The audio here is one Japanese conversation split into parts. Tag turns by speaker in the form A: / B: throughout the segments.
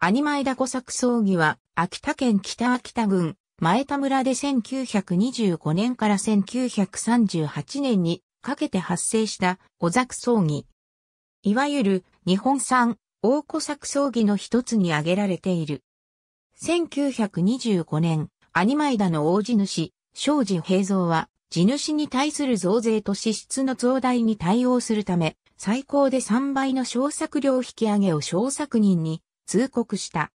A: アニマイダ小作葬儀は、秋田県北秋田郡、前田村で1925年から1938年にかけて発生した小作葬儀。いわゆる日本産大小作葬儀の一つに挙げられている。1925年、アニマイダの大地主、庄司平蔵は、地主に対する増税と支出の増大に対応するため、最高で3倍の小作料引上げを小作人に通告した。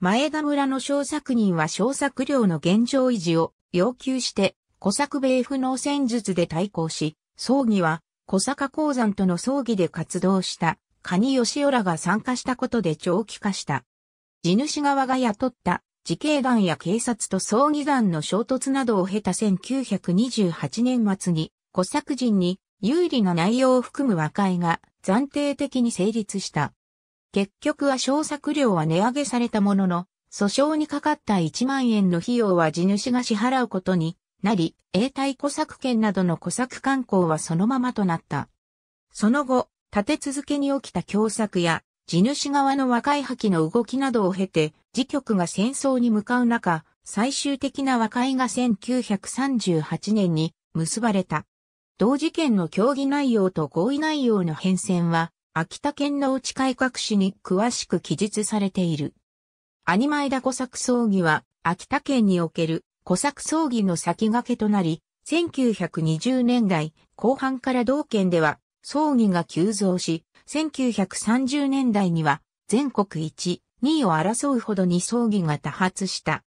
A: 前田村の小作人は小作量の現状維持を要求して、小作米不能戦術で対抗し、葬儀は小坂鉱山との葬儀で活動した蟹吉浦が参加したことで長期化した。地主側が雇った自警団や警察と葬儀団の衝突などを経た1928年末に、小作人に有利な内容を含む和解が暫定的に成立した。結局は小作料は値上げされたものの、訴訟にかかった1万円の費用は地主が支払うことになり、永代小作権などの小作観光はそのままとなった。その後、立て続けに起きた共作や、地主側の和解破棄の動きなどを経て、自局が戦争に向かう中、最終的な和解が1938年に結ばれた。同事件の協議内容と合意内容の変遷は、秋田県の内改革史に詳しく記述されている。アニマイダ小作葬儀は、秋田県における小作葬儀の先駆けとなり、1920年代後半から同県では葬儀が急増し、1930年代には全国1、2位を争うほどに葬儀が多発した。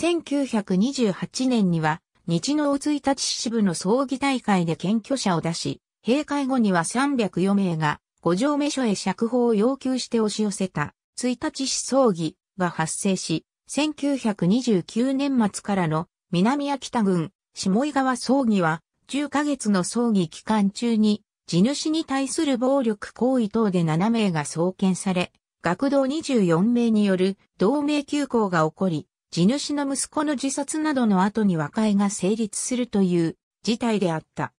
A: 1928年には、日農1日支部の葬儀大会で検挙者を出し、閉会後には304名が五条目署へ釈放を要求して押し寄せた、一日死葬儀が発生し、1929年末からの南秋田郡下井川葬儀は、10ヶ月の葬儀期間中に、地主に対する暴力行為等で7名が送検され、学童24名による同盟休校が起こり、地主の息子の自殺などの後に和解が成立するという事態であった。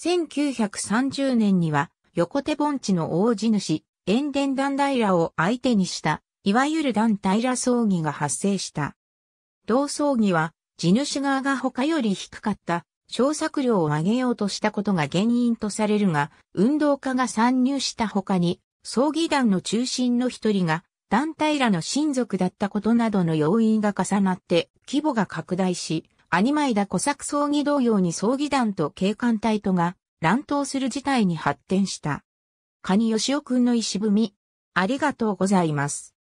A: 1930年には横手盆地の大地主、塩田団平を相手にした、いわゆる団平葬儀が発生した。同葬儀は、地主側が他より低かった、小作量を上げようとしたことが原因とされるが、運動家が参入した他に、葬儀団の中心の一人が、団体らの親族だったことなどの要因が重なって、規模が拡大し、アニマイダ小作葬儀同様に葬儀団と警官隊とが、乱闘する事態に発展した。カニヨシオくんの石踏み、ありがとうございます。